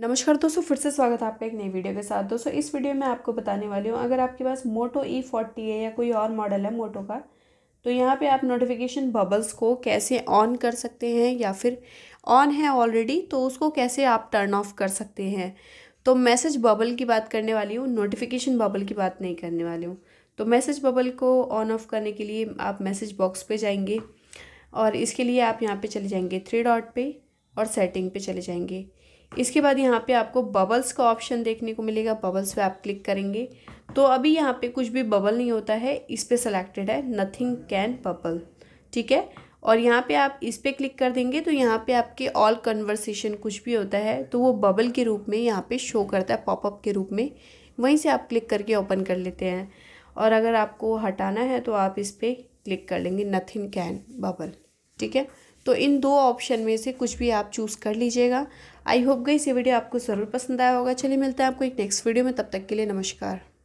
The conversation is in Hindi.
नमस्कार दोस्तों फिर से स्वागत है आपका एक नई वीडियो के साथ दोस्तों इस वीडियो में आपको बताने वाली हूँ अगर आपके पास मोटो ई फोर्टी है या कोई और मॉडल है मोटो का तो यहाँ पे आप नोटिफिकेशन बबल्स को कैसे ऑन कर सकते हैं या फिर ऑन है ऑलरेडी तो उसको कैसे आप टर्न ऑफ कर सकते हैं तो मैसेज बबल की बात करने वाली हूँ नोटिफिकेशन बबल की बात नहीं करने वाली हूँ तो मैसेज बबल को ऑन ऑफ करने के लिए आप मैसेज बॉक्स पर जाएंगे और इसके लिए आप यहाँ पर चले जाएंगे थ्री डॉट पर और सेटिंग पे चले जाएंगे इसके बाद यहाँ पे आपको बबल्स का ऑप्शन देखने को मिलेगा बबल्स पे आप क्लिक करेंगे तो अभी यहाँ पे कुछ भी बबल नहीं होता है इस पर सेलेक्टेड है नथिंग कैन बबल ठीक है और यहाँ पे आप इस पर क्लिक कर देंगे तो यहाँ पे आपके ऑल कन्वर्सेशन कुछ भी होता है तो वो बबल के रूप में यहाँ पे शो करता है पॉपअप के रूप में वहीं से आप क्लिक करके ओपन कर लेते हैं और अगर आपको हटाना है तो आप इस पर क्लिक कर लेंगे नथिंग कैन बबल ठीक है तो इन दो ऑप्शन में से कुछ भी आप चूज़ कर लीजिएगा आई होप गई ये वीडियो आपको ज़रूर पसंद आया होगा चलिए मिलते हैं आपको एक नेक्स्ट वीडियो में तब तक के लिए नमस्कार